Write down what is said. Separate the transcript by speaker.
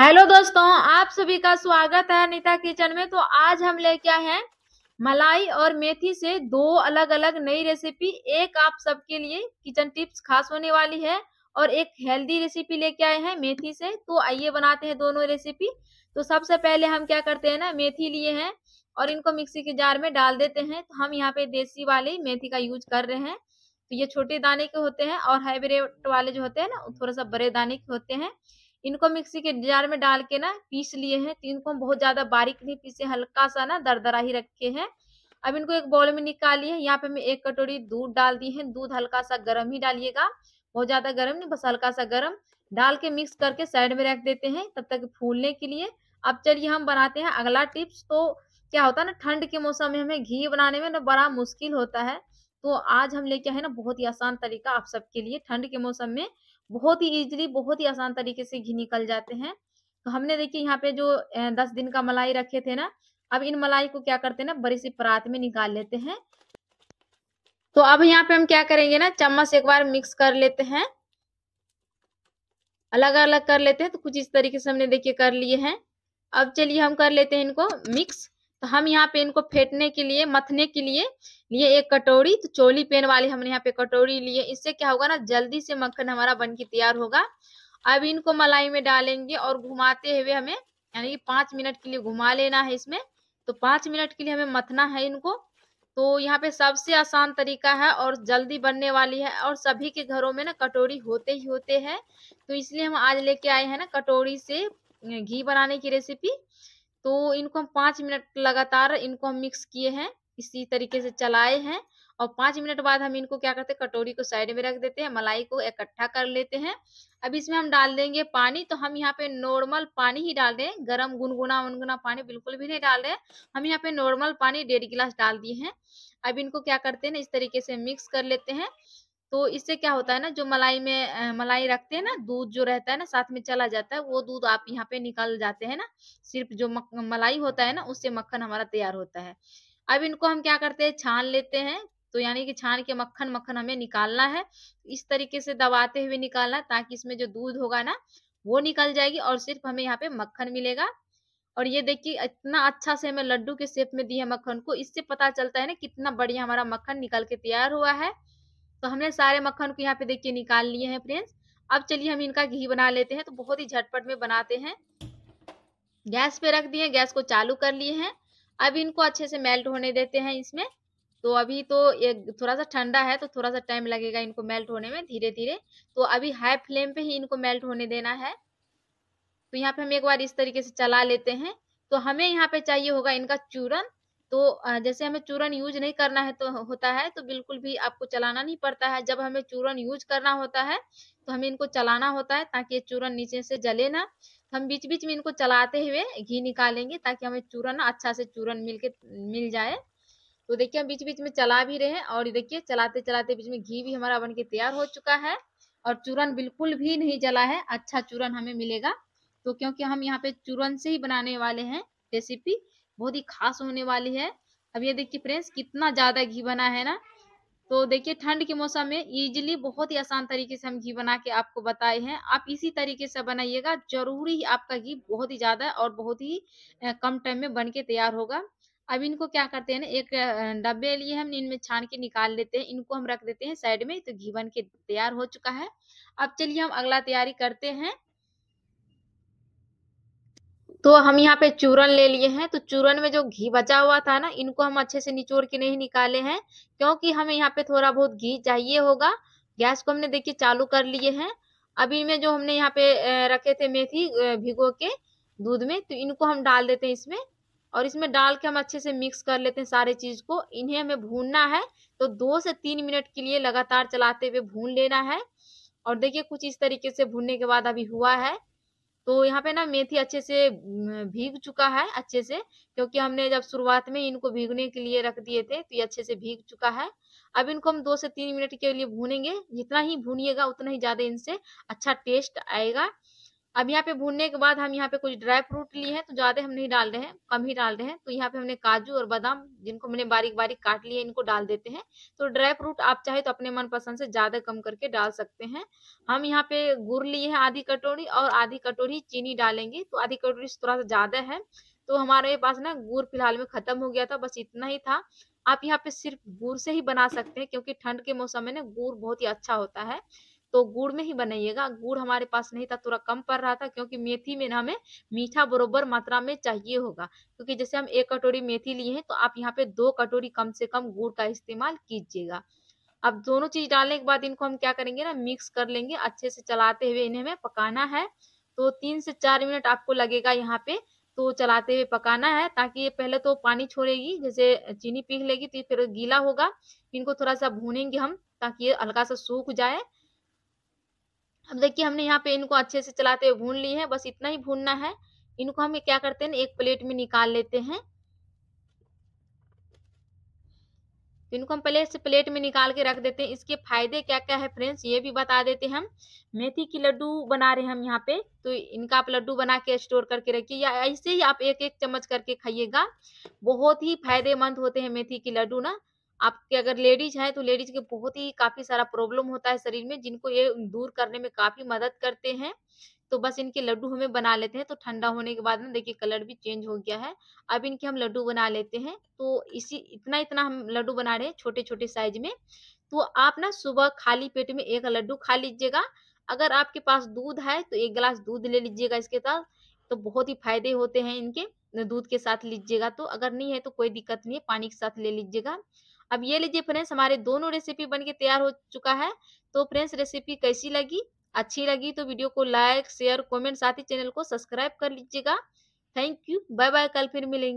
Speaker 1: hello दोस्तों आप सभी का स्वागत है अनिता किचन में तो आज हम लेके आए हैं मलाई और मेथी से दो अलग अलग नई रेसिपी एक आप सबके लिए किचन टिप्स खास होने वाली है और एक हेल्दी रेसिपी लेके आए हैं मेथी से तो आइए बनाते हैं दोनों रेसिपी तो सबसे पहले हम क्या करते हैं ना मेथी लिए हैं और इनको मिक्सी के जार में डाल देते हैं तो हम यहाँ पे देसी वाले मेथी का यूज कर रहे हैं तो ये छोटे दाने के होते हैं और हाईब्रेड वाले जो होते हैं ना थोड़ा सा बड़े दाने के होते हैं इनको मिक्सी के जार में डाल के ना पीस लिए हैं तो इनको हम बहुत ज्यादा बारीक नहीं पीसे हल्का सा ना दरदरा ही रखे हैं अब इनको एक बॉल में निकालिए यहाँ पे मैं एक कटोरी दूध डाल दी है दूध हल्का सा गर्म ही डालिएगा बहुत ज्यादा गर्म नहीं बस हल्का सा गर्म डाल के मिक्स करके साइड में रख देते हैं तब तक फूलने के लिए अब चलिए हम बनाते हैं अगला टिप्स तो क्या होता है ना ठंड के मौसम में हमें घी बनाने में ना बड़ा मुश्किल होता है तो आज हम लेके आए ना बहुत ही आसान तरीका आप सबके लिए ठंड के मौसम में बहुत ही इजीली बहुत ही आसान तरीके से घी निकल जाते हैं तो हमने देखिए यहाँ पे जो दस दिन का मलाई रखे थे ना अब इन मलाई को क्या करते हैं ना बड़ी सी परात में निकाल लेते हैं तो अब यहाँ पे हम क्या करेंगे ना चम्मच एक बार मिक्स कर लेते हैं अलग अलग कर लेते हैं तो कुछ इस तरीके से हमने देखिए कर लिए हैं अब चलिए हम कर लेते हैं इनको मिक्स तो हम यहाँ पे इनको फेंटने के लिए मथने के लिए लिए एक कटोरी तो चोली पेन वाली हमने यहाँ पे कटोरी लिए इससे क्या होगा ना जल्दी से मक्खन हमारा बन के तैयार होगा अब इनको मलाई में डालेंगे और घुमाते हुए हमें यानी कि पांच मिनट के लिए घुमा लेना है इसमें तो पांच मिनट के लिए हमें मथना है इनको तो यहाँ पे सबसे आसान तरीका है और जल्दी बनने वाली है और सभी के घरों में ना कटोरी होते ही होते हैं तो इसलिए हम आज लेके आए हैं ना कटोरी से घी बनाने की रेसिपी तो इनको हम पाँच मिनट लगातार इनको हम मिक्स किए हैं इसी तरीके से चलाए हैं और पाँच मिनट बाद हम इनको क्या करते हैं कटोरी को साइड में रख देते हैं मलाई को इकट्ठा कर लेते हैं अब इसमें हम डाल देंगे पानी तो हम यहाँ पे नॉर्मल पानी ही डाल रहे हैं गर्म गुनगुना वनगुना पानी बिल्कुल भी नहीं डाल रहे हम यहाँ पे नॉर्मल पानी डेढ़ गिलास डाल दिए हैं अब इनको क्या करते हैं इस तरीके से मिक्स कर लेते हैं तो इससे क्या होता है ना जो मलाई में मलाई रखते हैं ना दूध जो रहता है ना साथ में चला जाता है वो दूध आप यहाँ पे निकाल जाते हैं ना सिर्फ जो मक, मलाई होता है ना उससे मक्खन हमारा तैयार होता है अब इनको हम क्या करते हैं छान लेते हैं तो यानी कि छान के मक्खन मक्खन हमें निकालना है इस तरीके से दबाते हुए निकालना है ताकि इसमें जो दूध होगा ना वो निकल जाएगी और सिर्फ हमें यहाँ पे मक्खन मिलेगा और ये देखिए इतना अच्छा से हमें लड्डू के शेप में दिया मक्खन को इससे पता चलता है ना कितना बढ़िया हमारा मक्खन निकल के तैयार हुआ है तो हमने सारे मक्खन को यहाँ पे देखिए निकाल लिए हैं फ्रेंड्स अब चलिए हम इनका घी बना लेते हैं तो बहुत ही झटपट में बनाते हैं गैस पे रख दिए गैस को चालू कर लिए हैं अब इनको अच्छे से मेल्ट होने देते हैं इसमें तो अभी तो ये थोड़ा सा ठंडा है तो थोड़ा सा टाइम लगेगा इनको मेल्ट होने में धीरे धीरे तो अभी हाई फ्लेम पे ही इनको मेल्ट होने देना है तो यहाँ पे हम एक बार इस तरीके से चला लेते हैं तो हमें यहाँ पे चाहिए होगा इनका चूरन तो जैसे हमें चूरन यूज नहीं करना है तो होता है तो बिल्कुल भी आपको चलाना नहीं पड़ता है जब हमें चूरन यूज करना होता है तो हमें इनको चलाना होता है ताकि ये चूरन नीचे से जले ना हम बीच बीच में इनको चलाते हुए घी निकालेंगे ताकि हमें चूरन अच्छा से चूरन मिल के मिल जाए तो देखिए हम बीच बीच में चला भी रहे हैं और देखिए चलाते चलाते बीच में घी भी हमारा बन के तैयार हो चुका है और चूरन बिल्कुल भी नहीं जला है अच्छा चूरन हमें मिलेगा तो क्योंकि हम यहाँ पे चूरन से ही बनाने वाले हैं रेसिपी बहुत ही खास होने वाली है अब ये देखिए फ्रेंड्स कितना ज्यादा घी बना है ना तो देखिए ठंड के मौसम में इजिली बहुत ही आसान तरीके से हम घी बना के आपको बताए हैं आप इसी तरीके से बनाइएगा जरूरी ही आपका घी बहुत ही ज्यादा और बहुत ही कम टाइम में बन के तैयार होगा अब इनको क्या करते हैं ना एक डब्बे लिए हम इनमें छान के निकाल लेते हैं इनको हम रख देते हैं साइड में तो घी बन के तैयार हो चुका है अब चलिए हम अगला तैयारी करते हैं तो हम यहाँ पे चूरन ले लिए हैं तो चूरन में जो घी बचा हुआ था ना इनको हम अच्छे से निचोड़ के नहीं निकाले हैं क्योंकि हमें यहाँ पे थोड़ा बहुत घी चाहिए होगा गैस को हमने देखिए चालू कर लिए हैं अभी में जो हमने यहाँ पे रखे थे मेथी भिगो के दूध में तो इनको हम डाल देते हैं इसमें और इसमें डाल के हम अच्छे से मिक्स कर लेते हैं सारे चीज को इन्हें हमें भूनना है तो दो से तीन मिनट के लिए लगातार चलाते हुए भून लेना है और देखिए कुछ इस तरीके से भूनने के बाद अभी हुआ है तो यहाँ पे ना मेथी अच्छे से भीग चुका है अच्छे से क्योंकि हमने जब शुरुआत में इनको भीगने के लिए रख दिए थे तो ये अच्छे से भीग चुका है अब इनको हम दो से तीन मिनट के लिए भूनेंगे जितना ही भूनिएगा उतना ही ज्यादा इनसे अच्छा टेस्ट आएगा अब यहाँ पे भूनने के बाद हम यहाँ पे कुछ ड्राई फ्रूट लिए हैं तो ज्यादा हम नहीं डाल रहे हैं कम ही डाल रहे हैं तो यहाँ पे हमने काजू और बादाम जिनको हमने बारीक बारीक काट लिए इनको डाल देते हैं तो ड्राई फ्रूट आप चाहे तो अपने मनपसंद से ज्यादा कम करके डाल सकते हैं हम यहाँ पे गुड़ लिए हैं आधी कटोरी और आधी कटोरी चीनी डालेंगे तो आधी कटोरी थोड़ा सा ज्यादा है तो हमारे पास ना गुड़ फिलहाल में खत्म हो गया था बस इतना ही था आप यहाँ पे सिर्फ गुड़ से ही बना सकते हैं क्योंकि ठंड के मौसम में ना गुड़ बहुत ही अच्छा होता है तो गुड़ में ही बनाइएगा गुड़ हमारे पास नहीं था थोड़ा कम पड़ रहा था क्योंकि मेथी में हमें मीठा बरोबर मात्रा में चाहिए होगा क्योंकि जैसे हम एक कटोरी मेथी लिए हैं तो आप यहाँ पे दो कटोरी कम से कम गुड़ का इस्तेमाल कीजिएगा अब दोनों चीज डालने के बाद इनको हम क्या करेंगे ना मिक्स कर लेंगे अच्छे से चलाते हुए इन्हें हमें पकाना है तो तीन से चार मिनट आपको लगेगा यहाँ पे तो चलाते हुए पकाना है ताकि ये पहले तो पानी छोड़ेगी जैसे चीनी पीख लेगी तो फिर गीला होगा इनको थोड़ा सा भूनेंगे हम ताकि ये हल्का सा सूख जाए अब देखिए हमने यहाँ पे इनको अच्छे से चलाते हुए भून ली है बस इतना ही भूनना है इनको हम क्या करते हैं एक प्लेट में निकाल लेते हैं तो इनको हम पहले से प्लेट में निकाल के रख देते हैं इसके फायदे क्या क्या है फ्रेंड्स ये भी बता देते हैं हम मेथी की लड्डू बना रहे हैं हम यहाँ पे तो इनका आप लड्डू बना के स्टोर करके रखिए या ऐसे ही आप एक एक चम्मच करके खाइएगा बहुत ही फायदेमंद होते हैं मेथी की लड्डू ना आपके अगर लेडीज हैं तो लेडीज के बहुत ही काफी सारा प्रॉब्लम होता है शरीर में जिनको ये दूर करने में काफी मदद करते हैं तो बस इनके लड्डू हमें बना लेते हैं तो ठंडा होने के बाद ना देखिए कलर भी चेंज हो गया है अब इनके हम लड्डू बना लेते हैं तो इसी इतना इतना हम लड्डू बना रहे हैं छोटे छोटे साइज में तो आप ना सुबह खाली पेट में एक लड्डू खा लीजिएगा अगर आपके पास दूध है तो एक गिलास दूध ले लीजिएगा इसके साथ तो बहुत ही फायदे होते हैं इनके दूध के साथ लीजिएगा तो अगर नहीं है तो कोई दिक्कत नहीं है पानी के साथ ले लीजिएगा अब ये लीजिए फ्रेंड्स हमारे दोनों रेसिपी बन के तैयार हो चुका है तो फ्रेंड्स रेसिपी कैसी लगी अच्छी लगी तो वीडियो को लाइक शेयर कमेंट साथ ही चैनल को सब्सक्राइब कर लीजिएगा थैंक यू बाय बाय कल फिर मिलेंगे